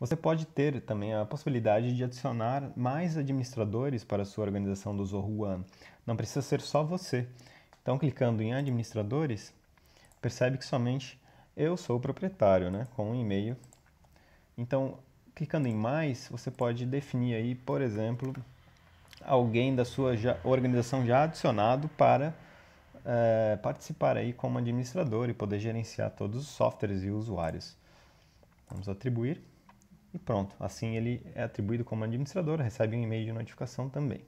Você pode ter também a possibilidade de adicionar mais administradores para a sua organização do Zoho One. Não precisa ser só você. Então, clicando em administradores, percebe que somente eu sou o proprietário, né, com um e-mail. Então, clicando em mais, você pode definir aí, por exemplo, alguém da sua já, organização já adicionado para é, participar aí como administrador e poder gerenciar todos os softwares e usuários. Vamos atribuir e pronto. Assim ele é atribuído como administrador, recebe um e-mail de notificação também.